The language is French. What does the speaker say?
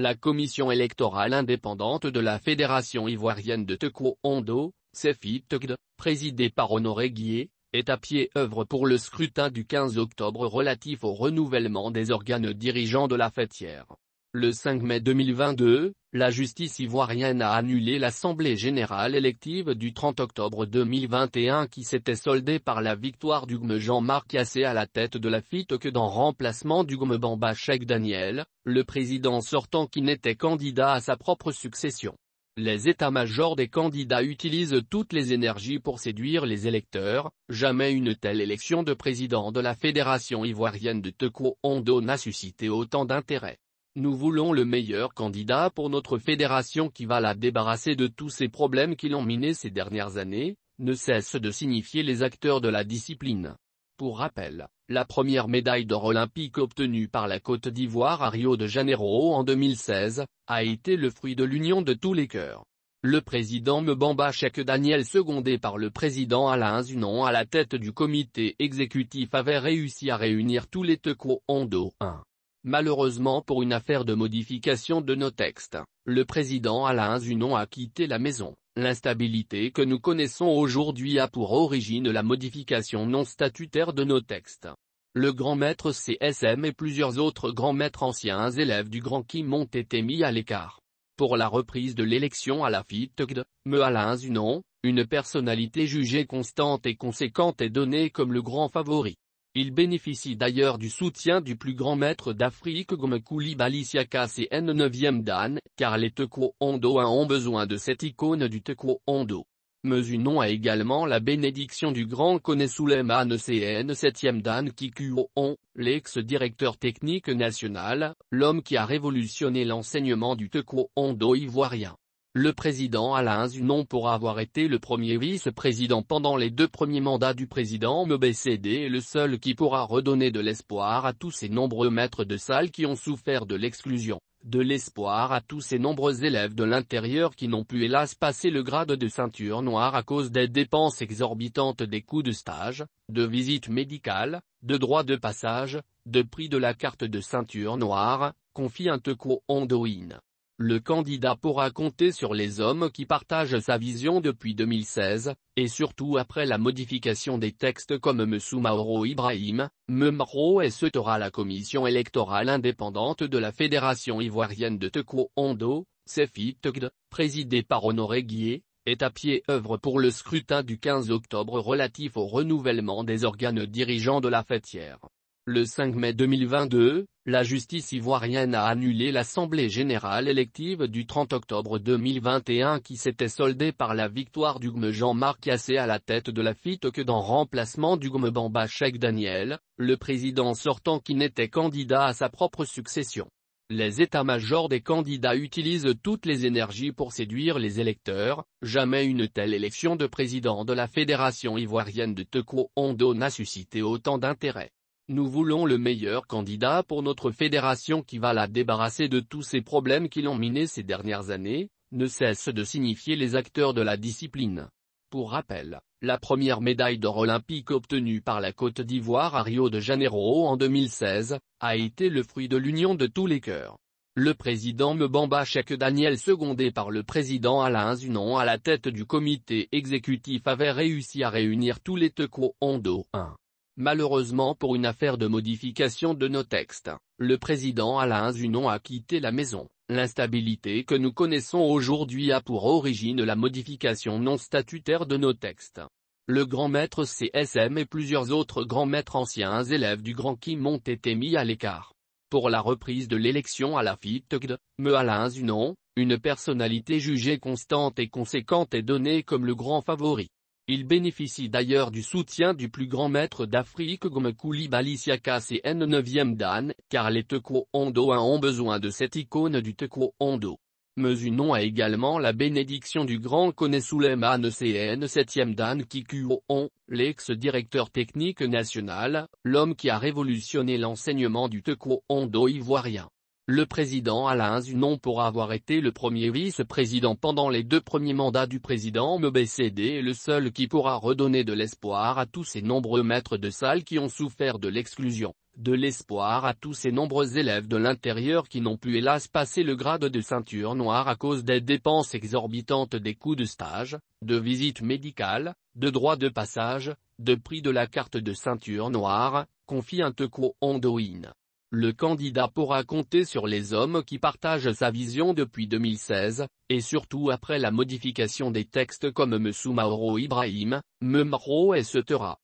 La commission électorale indépendante de la Fédération ivoirienne de taekwondo, tugd présidée par Honoré Guillet, est à pied œuvre pour le scrutin du 15 octobre relatif au renouvellement des organes dirigeants de la fêtière. Le 5 mai 2022, la justice ivoirienne a annulé l'Assemblée générale élective du 30 octobre 2021 qui s'était soldée par la victoire du gme Jean-Marc Yassé à la tête de la FIT que dans remplacement du Bamba Cheikh Daniel, le président sortant qui n'était candidat à sa propre succession. Les états-majors des candidats utilisent toutes les énergies pour séduire les électeurs, jamais une telle élection de président de la Fédération ivoirienne de Ondo n'a suscité autant d'intérêt. Nous voulons le meilleur candidat pour notre fédération qui va la débarrasser de tous ces problèmes qui l'ont miné ces dernières années, ne cesse de signifier les acteurs de la discipline. Pour rappel, la première médaille d'or olympique obtenue par la Côte d'Ivoire à Rio de Janeiro en 2016, a été le fruit de l'union de tous les cœurs. Le président Mbamba chèque Daniel secondé par le président Alain Zunon à la tête du comité exécutif avait réussi à réunir tous les hondo 1. Malheureusement pour une affaire de modification de nos textes, le président Alain Zunon a quitté la maison. L'instabilité que nous connaissons aujourd'hui a pour origine la modification non statutaire de nos textes. Le grand maître CSM et plusieurs autres grands maîtres anciens élèves du Grand Kim ont été mis à l'écart. Pour la reprise de l'élection à la FITGD, me Alain Zunon, une personnalité jugée constante et conséquente est donnée comme le grand favori. Il bénéficie d'ailleurs du soutien du plus grand maître d'Afrique Gomekouli Koulibaly cn et N9e Dan, car les Hondo ont besoin de cette icône du Hondo. Mesunon a également la bénédiction du grand Kone Suleiman CN 7e Dan Kikuon, l'ex-directeur technique national, l'homme qui a révolutionné l'enseignement du hondo ivoirien le président Alain Zunon pour avoir été le premier vice-président pendant les deux premiers mandats du président MBCD est le seul qui pourra redonner de l'espoir à tous ces nombreux maîtres de salle qui ont souffert de l'exclusion, de l'espoir à tous ces nombreux élèves de l'intérieur qui n'ont pu hélas passer le grade de ceinture noire à cause des dépenses exorbitantes des coûts de stage, de visites médicales, de droits de passage, de prix de la carte de ceinture noire, confie un teco ondoïne le candidat pourra compter sur les hommes qui partagent sa vision depuis 2016, et surtout après la modification des textes comme M. Mauro Ibrahim, Memro et sera la commission électorale indépendante de la Fédération ivoirienne de Ondo, CEFITGD, présidée par Honoré Guillet, est à pied œuvre pour le scrutin du 15 octobre relatif au renouvellement des organes dirigeants de la fêtière. Le 5 mai 2022, la justice ivoirienne a annulé l'Assemblée générale élective du 30 octobre 2021 qui s'était soldée par la victoire du Jean-Marc Yassé à la tête de la que dans remplacement du GME Bamba Cheikh Daniel, le président sortant qui n'était candidat à sa propre succession. Les états-majors des candidats utilisent toutes les énergies pour séduire les électeurs, jamais une telle élection de président de la Fédération ivoirienne de Teko ondo n'a suscité autant d'intérêt. Nous voulons le meilleur candidat pour notre fédération qui va la débarrasser de tous ces problèmes qui l'ont minée ces dernières années, ne cesse de signifier les acteurs de la discipline. Pour rappel, la première médaille d'or olympique obtenue par la Côte d'Ivoire à Rio de Janeiro en 2016, a été le fruit de l'union de tous les cœurs. Le président Mbamba Chèque Daniel secondé par le président Alain Zunon à la tête du comité exécutif avait réussi à réunir tous les Ondo 1. Malheureusement pour une affaire de modification de nos textes, le président Alain Zunon a quitté la maison. L'instabilité que nous connaissons aujourd'hui a pour origine la modification non statutaire de nos textes. Le grand maître CSM et plusieurs autres grands maîtres anciens élèves du grand Kim ont été mis à l'écart. Pour la reprise de l'élection à la FITGD, me Alain Zunon, une personnalité jugée constante et conséquente est donnée comme le grand favori. Il bénéficie d'ailleurs du soutien du plus grand maître d'Afrique Gomekouli Koulibaly CN et 9 e Dan, car les Hondo ont besoin de cette icône du Taekwondo. Mesunon a également la bénédiction du grand Kone Suleiman CN 7e Dan On, l'ex-directeur technique national, l'homme qui a révolutionné l'enseignement du Hondo ivoirien. Le président Alain Zunon pour avoir été le premier vice-président pendant les deux premiers mandats du président Mbécédé est le seul qui pourra redonner de l'espoir à tous ces nombreux maîtres de salle qui ont souffert de l'exclusion, de l'espoir à tous ces nombreux élèves de l'intérieur qui n'ont pu hélas passer le grade de ceinture noire à cause des dépenses exorbitantes des coûts de stage, de visites médicales, de droits de passage, de prix de la carte de ceinture noire, confie un teco ondoïne. Le candidat pourra compter sur les hommes qui partagent sa vision depuis 2016, et surtout après la modification des textes comme Mauro Ibrahim, Memro et Setera.